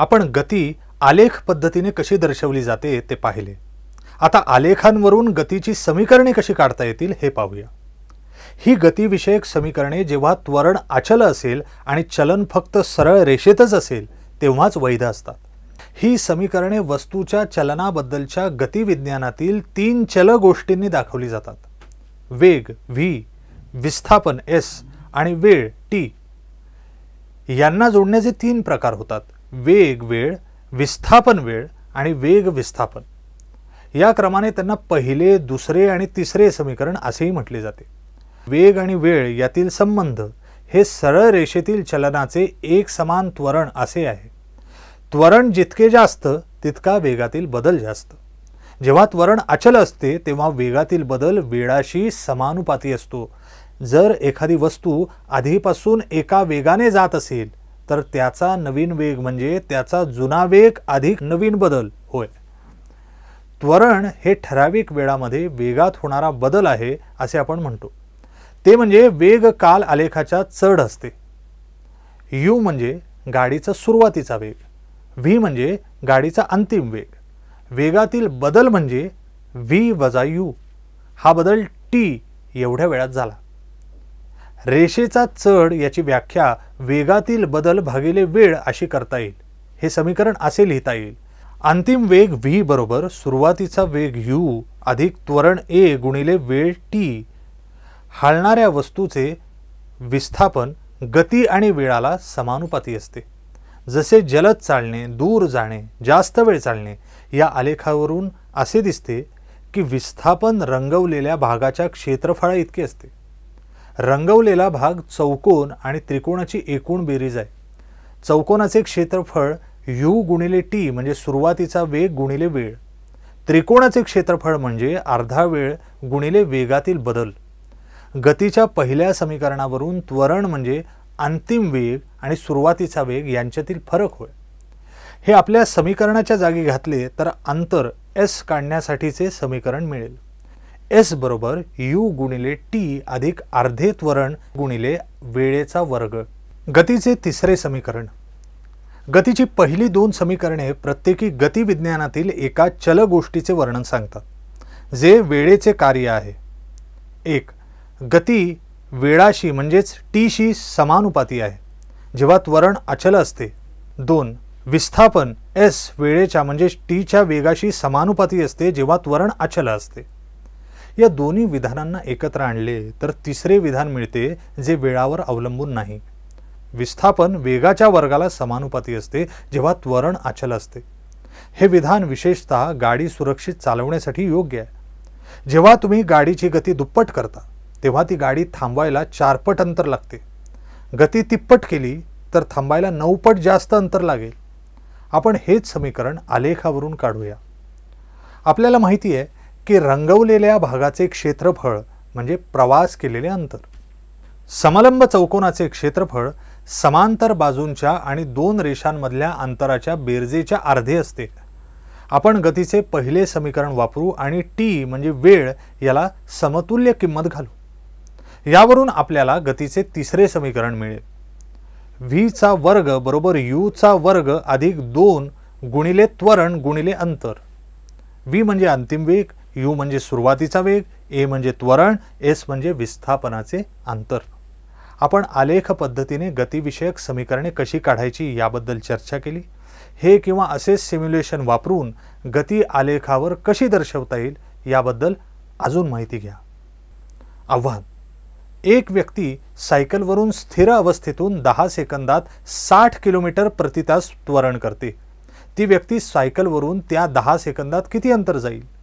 आपण गती आलेख पद्धतीने कशी दर्शवली जाते ते पाहिले आता आलेखांवरून गतीची समीकरणे कशी काढता येतील हे पाहूया ही गतीविषयक समीकरणे जेव्हा त्वरण अचल असेल आणि चलन फक्त सरळ रेषेतच असेल तेव्हाच वैध असतात ही समीकरणे वस्तूच्या चलनाबद्दलच्या गतिविज्ञानातील तीन चल गोष्टींनी दाखवली जातात वेग व्ही विस्थापन एस आणि वेळ टी यांना जोडण्याचे तीन प्रकार होतात वेग वेळ विस्थापन वेळ आणि वेग विस्थापन या क्रमाने त्यांना पहिले दुसरे आणि तिसरे समीकरण असेही म्हटले जाते वेग आणि वेळ यातील संबंध हे सरळ रेषेतील चलनाचे एक समान त्वरण असे आहे त्वरण जितके जास्त तितका वेगातील बदल जास्त जेव्हा त्वरण अचल असते तेव्हा वेगातील बदल वेळाशी समानुपाती असतो जर एखादी वस्तू आधीपासून एका वेगाने जात असेल तर त्याचा नवीन वेग म्हणजे त्याचा जुना वेग अधिक नवीन बदल होय त्वरण हे ठराविक वेळामध्ये वेगात होणारा बदल आहे असे आपण म्हणतो ते म्हणजे वेग काल आलेखाच्या चढ असते यू म्हणजे गाडीचा सुरुवातीचा वेग व्ही म्हणजे गाडीचा अंतिम वेग वेगातील बदल म्हणजे व्ही वजा यू हा बदल टी एवढ्या वेळात झाला रेषेचा चढ याची व्याख्या वेगातील बदल भागिले वेळ अशी करता येईल हे समीकरण असे लिहिता येईल अंतिम वेग व्ही बरोबर सुरुवातीचा वेग यू अधिक त्वरण ए गुणिले वेळ टी हालणाऱ्या वस्तूचे विस्थापन गती आणि वेळाला समानुपाती असते जसे जलद चालणे दूर जाणे जास्त वेळ चालणे या आलेखावरून असे दिसते की विस्थापन रंगवलेल्या भागाच्या क्षेत्रफळा इतके असते रंगवलेला भाग चौकोन आणि त्रिकोणाची एकूण बेरीज आहे चौकोनाचे क्षेत्रफळ यू गुणिले टी म्हणजे सुरुवातीचा वेग गुणिले वेळ त्रिकोणाचे क्षेत्रफळ म्हणजे अर्धा वेळ गुणिले वेगातील बदल गतीच्या पहिल्या समीकरणावरून त्वरण म्हणजे अंतिम वेग आणि सुरुवातीचा वेग यांच्यातील फरक होय हे आपल्या समीकरणाच्या जागी घातले तर अंतर एस काढण्यासाठीचे समीकरण मिळेल एस बरोबर यू गुणिले टी अधिक अर्धे त्वरण गुणिले वेळेचा वर्ग गतीचे तिसरे समीकरण गतीची पहिली दोन समीकरणे प्रत्येकी गतिविज्ञानातील एका चल गोष्टीचे वर्णन सांगतात जे वेळेचे कार्य आहे एक गती वेळाशी म्हणजेच टीशी समानुपाती आहे जेव्हा त्वरण अचल असते दोन विस्थापन एस वेळेच्या म्हणजेच टीच्या वेगाशी समानुपाती असते जेव्हा त्वरण अचल असते या दोन्ही विधानांना एकत्र आणले तर तिसरे विधान मिळते जे वेळावर अवलंबून नाही विस्थापन वेगाच्या वर्गाला समानुपाती असते जेव्हा त्वरण अचल असते हे विधान विशेषत गाडी सुरक्षित चालवण्यासाठी योग्य आहे जेव्हा तुम्ही गाडीची गती दुप्पट करता तेव्हा ती गाडी थांबवायला चारपट अंतर लागते गती तिप्पट केली तर थांबायला नऊपट जास्त अंतर लागेल आपण हेच समीकरण आलेखावरून काढूया आपल्याला माहिती आहे की रंगवलेल्या भागाचे क्षेत्रफळ म्हणजे प्रवास केलेले अंतर समलंब चौकोनाचे क्षेत्रफळ समांतर बाजूंच्या आणि दोन रेषांमधल्या अंतराच्या बेरजेच्या अर्धे असते आपण गतीचे पहिले समीकरण वापरू आणि टी म्हणजे वेळ याला समतुल्य किंमत घालू यावरून आपल्याला गतीचे तिसरे समीकरण मिळेल व्हीचा वर्ग बरोबर यूचा वर्ग अधिक दोन गुणिले त्वरण गुणिले अंतर व्ही म्हणजे अंतिम वेग यू म्हणजे सुरुवातीचा वेग ए म्हणजे त्वरण एस म्हणजे विस्थापनाचे अंतर आपण आलेख पद्धतीने गतिविषयक समीकरणे कशी काढायची याबद्दल चर्चा केली हे किंवा असे सिम्युलेशन वापरून गती आलेखावर कशी दर्शवता येईल याबद्दल अजून माहिती घ्या आव्हान एक व्यक्ती सायकलवरून स्थिर अवस्थेतून दहा सेकंदात साठ किलोमीटर प्रतितास त्वरण करते ती व्यक्ती सायकलवरून त्या दहा सेकंदात किती अंतर जाईल